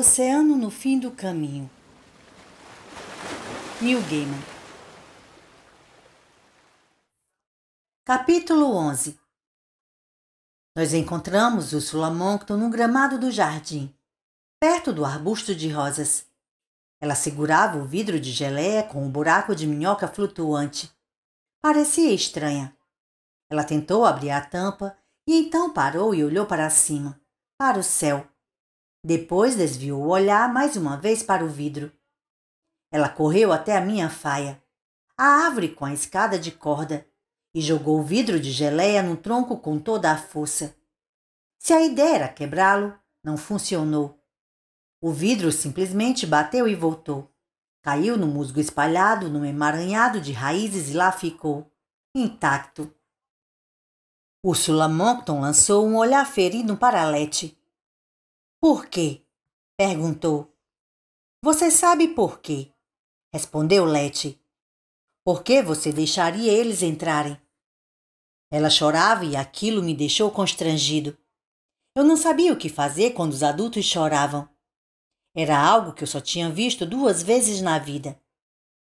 oceano no fim do caminho. Neil Gaiman. Capítulo 11 Nós encontramos o Sulamoncton no gramado do jardim, perto do arbusto de rosas. Ela segurava o vidro de geleia com um buraco de minhoca flutuante. Parecia estranha. Ela tentou abrir a tampa e então parou e olhou para cima, para o céu. Depois desviou o olhar mais uma vez para o vidro. Ela correu até a minha faia, a árvore com a escada de corda, e jogou o vidro de geleia no tronco com toda a força. Se a ideia era quebrá-lo, não funcionou. O vidro simplesmente bateu e voltou. Caiu no musgo espalhado, num emaranhado de raízes e lá ficou, intacto. Ursula Moncton lançou um olhar ferido para Letty. Por quê? perguntou. Você sabe por quê? respondeu Lete. Por que você deixaria eles entrarem? Ela chorava e aquilo me deixou constrangido. Eu não sabia o que fazer quando os adultos choravam. Era algo que eu só tinha visto duas vezes na vida.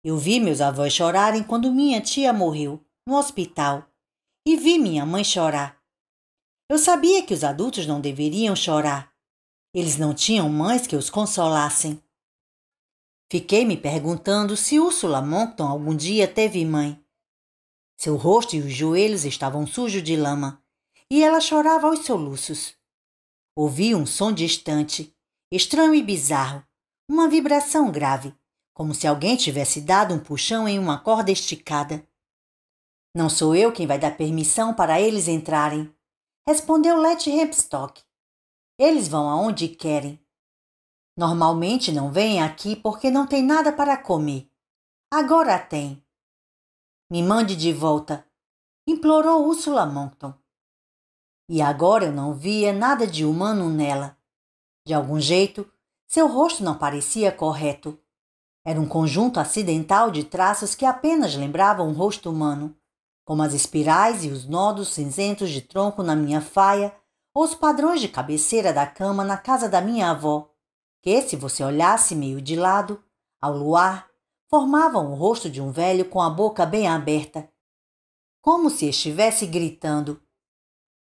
Eu vi meus avós chorarem quando minha tia morreu, no hospital, e vi minha mãe chorar. Eu sabia que os adultos não deveriam chorar, eles não tinham mães que os consolassem. Fiquei me perguntando se Úrsula Monkton algum dia teve mãe. Seu rosto e os joelhos estavam sujos de lama, e ela chorava aos soluços. Ouvi um som distante, estranho e bizarro, uma vibração grave, como se alguém tivesse dado um puxão em uma corda esticada. Não sou eu quem vai dar permissão para eles entrarem, respondeu Letty Hempstock. Eles vão aonde querem. Normalmente não vêm aqui porque não tem nada para comer. Agora tem. Me mande de volta, implorou Úrsula Moncton. E agora eu não via nada de humano nela. De algum jeito, seu rosto não parecia correto. Era um conjunto acidental de traços que apenas lembravam um rosto humano, como as espirais e os nodos cinzentos de tronco na minha faia os padrões de cabeceira da cama na casa da minha avó, que, se você olhasse meio de lado, ao luar, formavam o rosto de um velho com a boca bem aberta, como se estivesse gritando.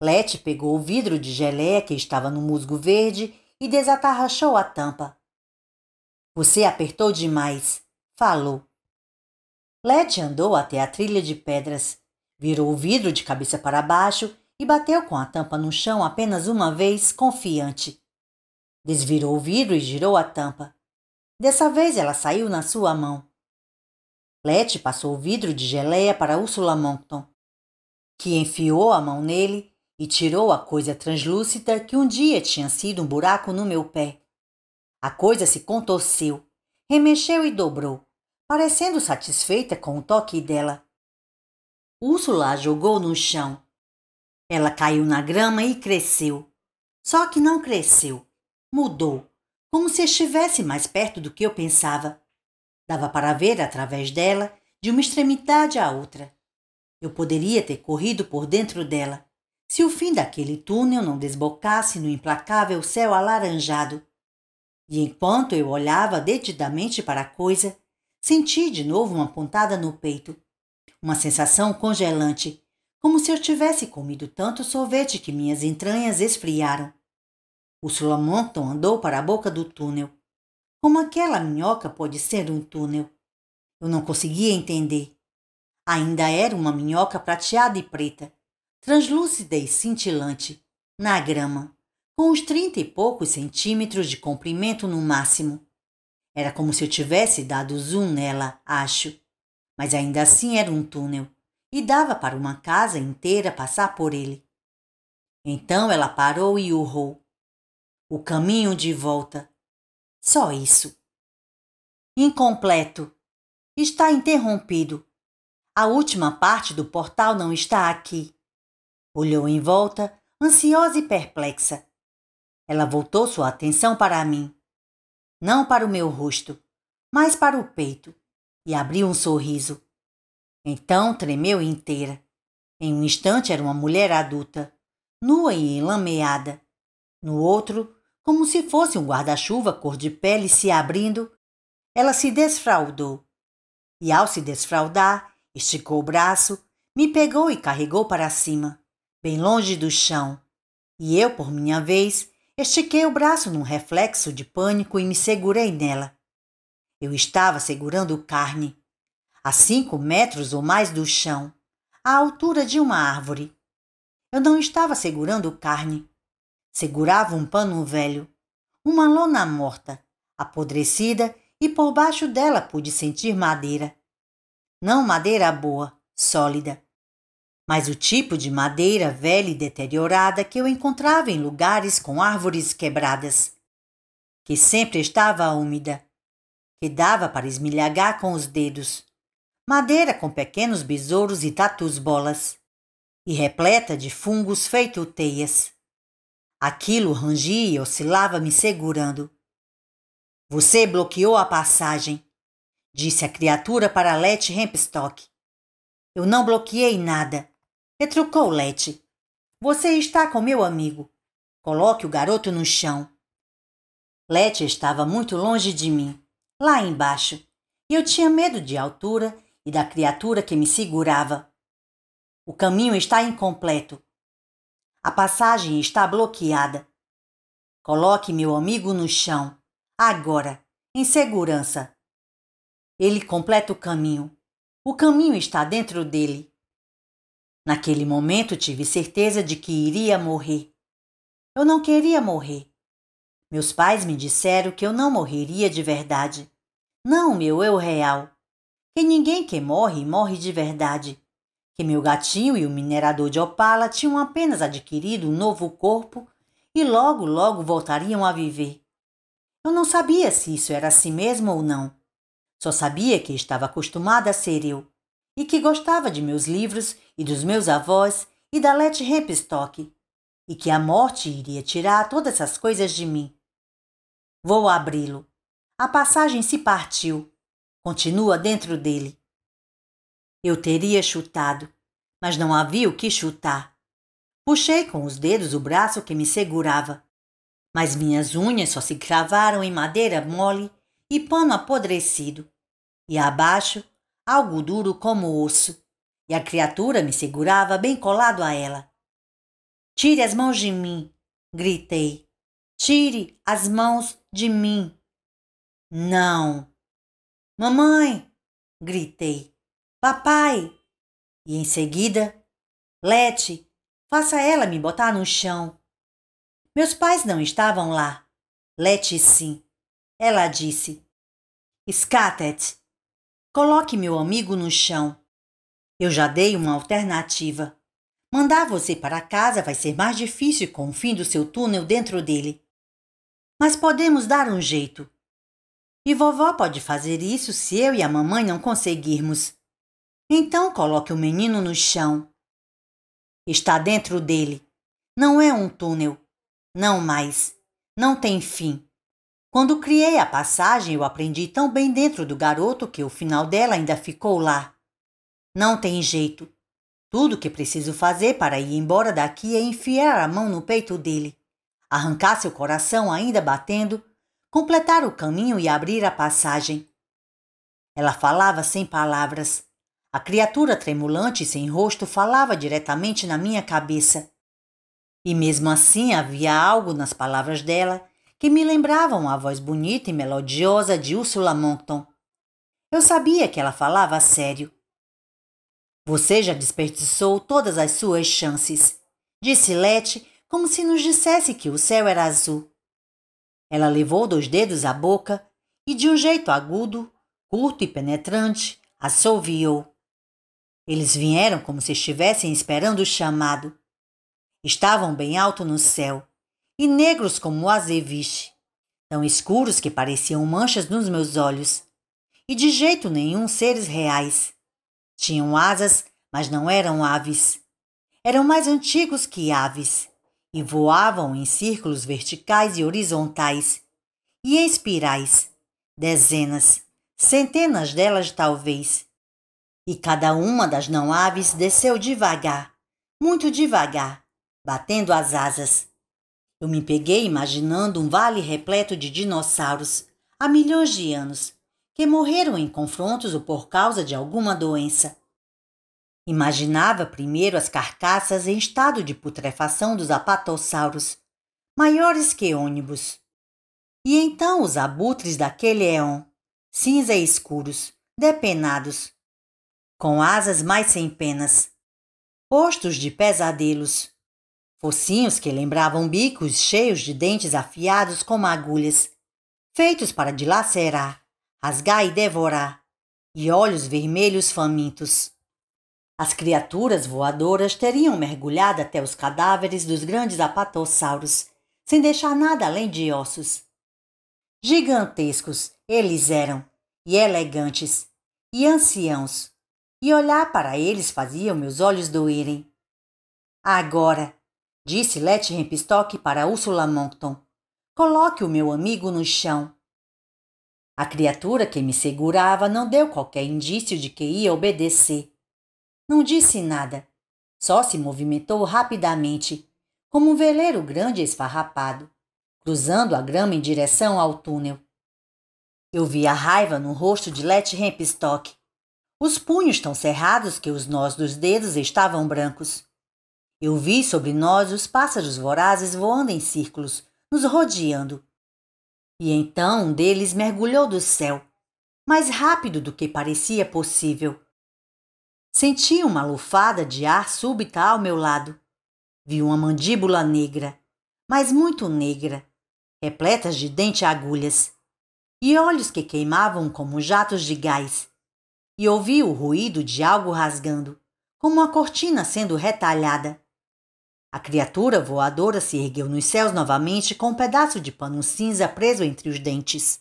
Lete pegou o vidro de geleia que estava no musgo verde e desatarrachou a tampa. Você apertou demais, falou. Lete andou até a trilha de pedras, virou o vidro de cabeça para baixo e bateu com a tampa no chão apenas uma vez, confiante. Desvirou o vidro e girou a tampa. Dessa vez ela saiu na sua mão. Lete passou o vidro de geleia para Ursula Moncton, que enfiou a mão nele e tirou a coisa translúcida que um dia tinha sido um buraco no meu pé. A coisa se contorceu, remexeu e dobrou, parecendo satisfeita com o toque dela. Úrsula a jogou no chão ela caiu na grama e cresceu. Só que não cresceu, mudou, como se estivesse mais perto do que eu pensava. Dava para ver através dela, de uma extremidade à outra. Eu poderia ter corrido por dentro dela, se o fim daquele túnel não desbocasse no implacável céu alaranjado. E enquanto eu olhava detidamente para a coisa, senti de novo uma pontada no peito, uma sensação congelante como se eu tivesse comido tanto sorvete que minhas entranhas esfriaram. O Sulamonton andou para a boca do túnel. Como aquela minhoca pode ser um túnel? Eu não conseguia entender. Ainda era uma minhoca prateada e preta, translúcida e cintilante, na grama, com uns trinta e poucos centímetros de comprimento no máximo. Era como se eu tivesse dado zoom nela, acho. Mas ainda assim era um túnel e dava para uma casa inteira passar por ele. Então ela parou e urrou. O caminho de volta. Só isso. Incompleto. Está interrompido. A última parte do portal não está aqui. Olhou em volta, ansiosa e perplexa. Ela voltou sua atenção para mim. Não para o meu rosto, mas para o peito, e abriu um sorriso. Então tremeu inteira. Em um instante era uma mulher adulta, nua e enlameada. No outro, como se fosse um guarda-chuva cor de pele se abrindo, ela se desfraudou. E ao se desfraudar, esticou o braço, me pegou e carregou para cima, bem longe do chão. E eu, por minha vez, estiquei o braço num reflexo de pânico e me segurei nela. Eu estava segurando carne a cinco metros ou mais do chão, à altura de uma árvore. Eu não estava segurando carne. Segurava um pano velho, uma lona morta, apodrecida, e por baixo dela pude sentir madeira. Não madeira boa, sólida, mas o tipo de madeira velha e deteriorada que eu encontrava em lugares com árvores quebradas, que sempre estava úmida, que dava para esmilhagar com os dedos madeira com pequenos besouros e tatus-bolas, e repleta de fungos feito teias. Aquilo rangia e oscilava me segurando. Você bloqueou a passagem, disse a criatura para Let Hempstock. Eu não bloqueei nada, retrucou Let. Você está com meu amigo. Coloque o garoto no chão. Let estava muito longe de mim, lá embaixo, e eu tinha medo de altura e da criatura que me segurava. O caminho está incompleto. A passagem está bloqueada. Coloque meu amigo no chão, agora, em segurança. Ele completa o caminho. O caminho está dentro dele. Naquele momento tive certeza de que iria morrer. Eu não queria morrer. Meus pais me disseram que eu não morreria de verdade. Não meu eu real que ninguém que morre, morre de verdade. Que meu gatinho e o minerador de Opala tinham apenas adquirido um novo corpo e logo, logo voltariam a viver. Eu não sabia se isso era assim mesmo ou não. Só sabia que estava acostumada a ser eu e que gostava de meus livros e dos meus avós e da Letty Hempstock e que a morte iria tirar todas essas coisas de mim. Vou abri-lo. A passagem se partiu continua dentro dele. Eu teria chutado, mas não havia o que chutar. Puxei com os dedos o braço que me segurava, mas minhas unhas só se cravaram em madeira mole e pano apodrecido, e abaixo algo duro como osso, e a criatura me segurava bem colado a ela. Tire as mãos de mim, gritei. Tire as mãos de mim. Não, Mamãe! gritei. Papai! E em seguida, Lete, faça ela me botar no chão. Meus pais não estavam lá. Lete sim. Ela disse: Scatet, coloque meu amigo no chão. Eu já dei uma alternativa. Mandar você para casa vai ser mais difícil com o fim do seu túnel dentro dele. Mas podemos dar um jeito. E vovó pode fazer isso se eu e a mamãe não conseguirmos. Então coloque o menino no chão. Está dentro dele. Não é um túnel. Não mais. Não tem fim. Quando criei a passagem, eu aprendi tão bem dentro do garoto que o final dela ainda ficou lá. Não tem jeito. Tudo que preciso fazer para ir embora daqui é enfiar a mão no peito dele, arrancar seu coração ainda batendo completar o caminho e abrir a passagem. Ela falava sem palavras. A criatura tremulante e sem rosto falava diretamente na minha cabeça. E mesmo assim havia algo nas palavras dela que me lembravam a voz bonita e melodiosa de Ursula Moncton. Eu sabia que ela falava a sério. Você já desperdiçou todas as suas chances, disse Lete, como se nos dissesse que o céu era azul. Ela levou dois dedos à boca e, de um jeito agudo, curto e penetrante, assoviou. Eles vieram como se estivessem esperando o chamado. Estavam bem alto no céu e negros como o azeviche, tão escuros que pareciam manchas nos meus olhos, e de jeito nenhum seres reais. Tinham asas, mas não eram aves. Eram mais antigos que aves e voavam em círculos verticais e horizontais, e em espirais, dezenas, centenas delas talvez. E cada uma das não-aves desceu devagar, muito devagar, batendo as asas. Eu me peguei imaginando um vale repleto de dinossauros, há milhões de anos, que morreram em confrontos ou por causa de alguma doença. Imaginava primeiro as carcaças em estado de putrefação dos apatossauros, maiores que ônibus. E então os abutres daquele éon, cinza e escuros, depenados, com asas mais sem penas, postos de pesadelos, focinhos que lembravam bicos cheios de dentes afiados como agulhas, feitos para dilacerar, rasgar e devorar, e olhos vermelhos famintos. As criaturas voadoras teriam mergulhado até os cadáveres dos grandes apatossauros, sem deixar nada além de ossos. Gigantescos eles eram, e elegantes, e anciãos, e olhar para eles fazia meus olhos doírem. Agora, disse Letty Rempistock para Ursula Moncton, coloque o meu amigo no chão. A criatura que me segurava não deu qualquer indício de que ia obedecer não disse nada. Só se movimentou rapidamente, como um veleiro grande esfarrapado, cruzando a grama em direção ao túnel. Eu vi a raiva no rosto de Let Hempstock. Os punhos tão cerrados que os nós dos dedos estavam brancos. Eu vi sobre nós os pássaros vorazes voando em círculos, nos rodeando. E então um deles mergulhou do céu, mais rápido do que parecia possível. Senti uma lufada de ar súbita ao meu lado. Vi uma mandíbula negra, mas muito negra, repletas de dente agulhas, e olhos que queimavam como jatos de gás. E ouvi o ruído de algo rasgando, como a cortina sendo retalhada. A criatura voadora se ergueu nos céus novamente com um pedaço de pano cinza preso entre os dentes.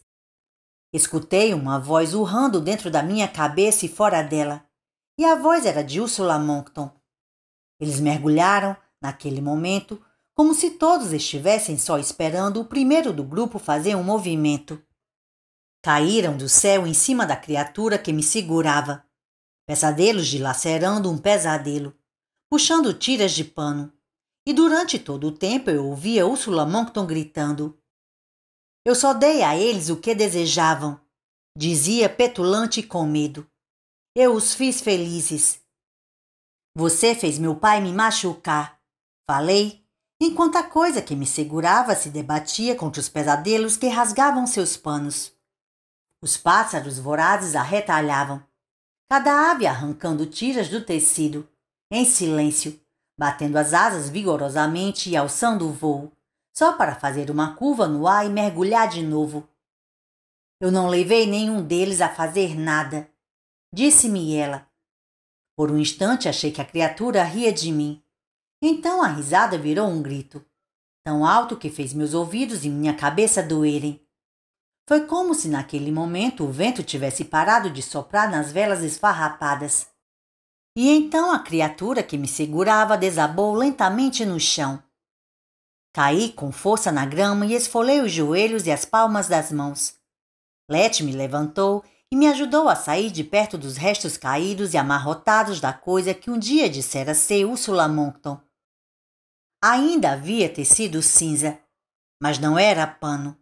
Escutei uma voz urrando dentro da minha cabeça e fora dela e a voz era de Ursula Moncton. Eles mergulharam, naquele momento, como se todos estivessem só esperando o primeiro do grupo fazer um movimento. Caíram do céu em cima da criatura que me segurava. Pesadelos dilacerando um pesadelo, puxando tiras de pano. E durante todo o tempo eu ouvia Ursula Moncton gritando. Eu só dei a eles o que desejavam, dizia petulante e com medo. Eu os fiz felizes. Você fez meu pai me machucar. Falei, enquanto a coisa que me segurava se debatia contra os pesadelos que rasgavam seus panos. Os pássaros vorazes arretalhavam, cada ave arrancando tiras do tecido, em silêncio, batendo as asas vigorosamente e alçando o voo, só para fazer uma curva no ar e mergulhar de novo. Eu não levei nenhum deles a fazer nada disse-me ela. Por um instante achei que a criatura ria de mim. Então a risada virou um grito, tão alto que fez meus ouvidos e minha cabeça doerem. Foi como se naquele momento o vento tivesse parado de soprar nas velas esfarrapadas. E então a criatura que me segurava desabou lentamente no chão. Caí com força na grama e esfolei os joelhos e as palmas das mãos. Let me levantou e me ajudou a sair de perto dos restos caídos e amarrotados da coisa que um dia dissera ser Úrsula Moncton. Ainda havia tecido cinza, mas não era pano.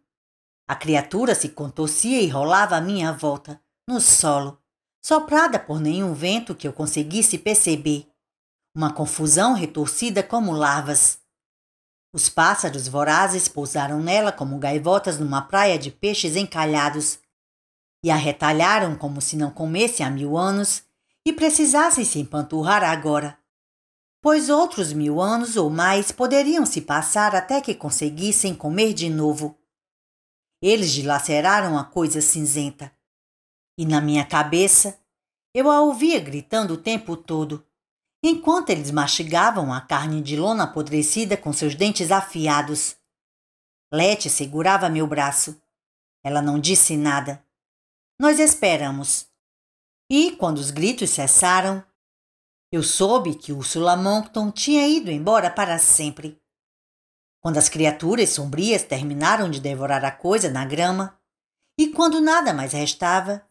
A criatura se contorcia e rolava à minha volta, no solo, soprada por nenhum vento que eu conseguisse perceber. Uma confusão retorcida como larvas. Os pássaros vorazes pousaram nela como gaivotas numa praia de peixes encalhados, e a retalharam como se não comesse há mil anos e precisasse se empanturrar agora. Pois outros mil anos ou mais poderiam se passar até que conseguissem comer de novo. Eles dilaceraram a coisa cinzenta. E na minha cabeça, eu a ouvia gritando o tempo todo, enquanto eles mastigavam a carne de lona apodrecida com seus dentes afiados. Lete segurava meu braço. Ela não disse nada nós esperamos. E, quando os gritos cessaram, eu soube que Ursula Moncton tinha ido embora para sempre. Quando as criaturas sombrias terminaram de devorar a coisa na grama, e quando nada mais restava,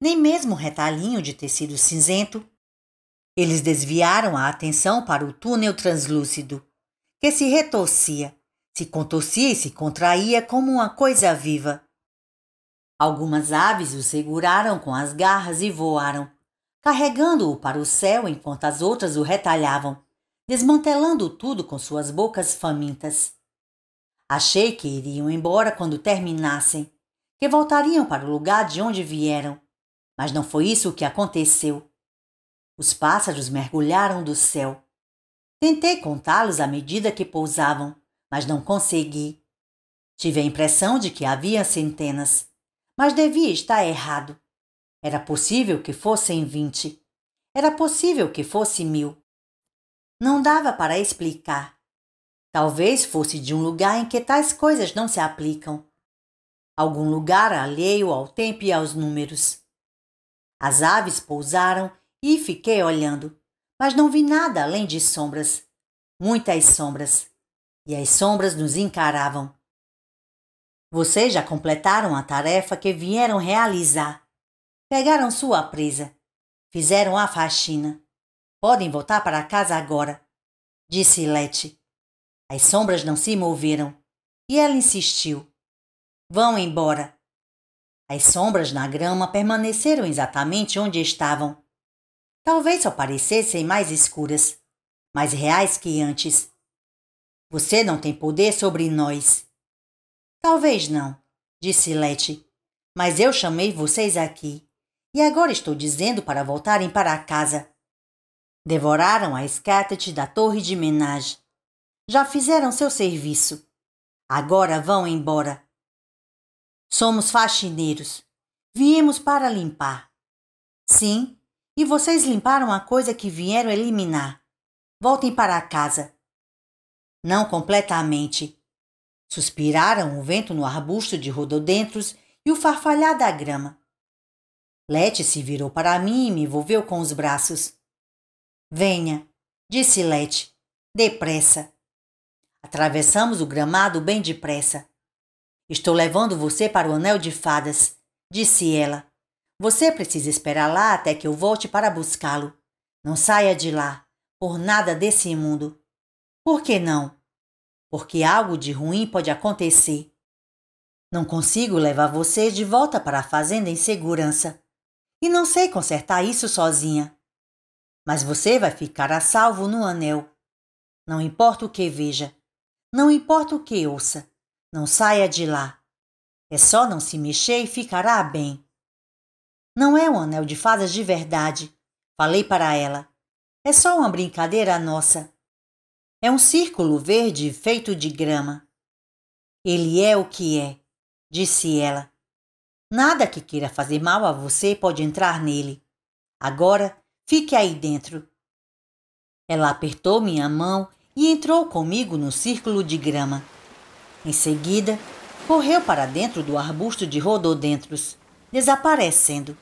nem mesmo um retalhinho de tecido cinzento, eles desviaram a atenção para o túnel translúcido, que se retorcia, se contorcia e se contraía como uma coisa viva, Algumas aves o seguraram com as garras e voaram, carregando-o para o céu enquanto as outras o retalhavam, desmantelando tudo com suas bocas famintas. Achei que iriam embora quando terminassem, que voltariam para o lugar de onde vieram, mas não foi isso que aconteceu. Os pássaros mergulharam do céu. Tentei contá-los à medida que pousavam, mas não consegui. Tive a impressão de que havia centenas mas devia estar errado. Era possível que fossem vinte. Era possível que fosse mil. Não dava para explicar. Talvez fosse de um lugar em que tais coisas não se aplicam. Algum lugar alheio ao tempo e aos números. As aves pousaram e fiquei olhando, mas não vi nada além de sombras. Muitas sombras. E as sombras nos encaravam. Vocês já completaram a tarefa que vieram realizar. Pegaram sua presa. Fizeram a faxina. Podem voltar para casa agora, disse Lete. As sombras não se moveram e ela insistiu. Vão embora. As sombras na grama permaneceram exatamente onde estavam. Talvez só parecessem mais escuras, mais reais que antes. Você não tem poder sobre nós, Talvez não, disse Lete. Mas eu chamei vocês aqui. E agora estou dizendo para voltarem para casa. Devoraram a Scatet da torre de Menage. Já fizeram seu serviço. Agora vão embora. Somos faxineiros. Viemos para limpar. Sim, e vocês limparam a coisa que vieram eliminar. Voltem para casa. Não completamente, Suspiraram o vento no arbusto de rododendros e o farfalhar da grama. Lete se virou para mim e me envolveu com os braços. Venha, disse Lete, depressa. Atravessamos o gramado bem depressa. Estou levando você para o anel de fadas, disse ela. Você precisa esperar lá até que eu volte para buscá-lo. Não saia de lá, por nada desse mundo. Por que não? porque algo de ruim pode acontecer. Não consigo levar você de volta para a fazenda em segurança. E não sei consertar isso sozinha. Mas você vai ficar a salvo no anel. Não importa o que veja, não importa o que ouça, não saia de lá. É só não se mexer e ficará bem. Não é um anel de fadas de verdade, falei para ela. É só uma brincadeira nossa. É um círculo verde feito de grama. Ele é o que é, disse ela. Nada que queira fazer mal a você pode entrar nele. Agora, fique aí dentro. Ela apertou minha mão e entrou comigo no círculo de grama. Em seguida, correu para dentro do arbusto de rododendros, desaparecendo.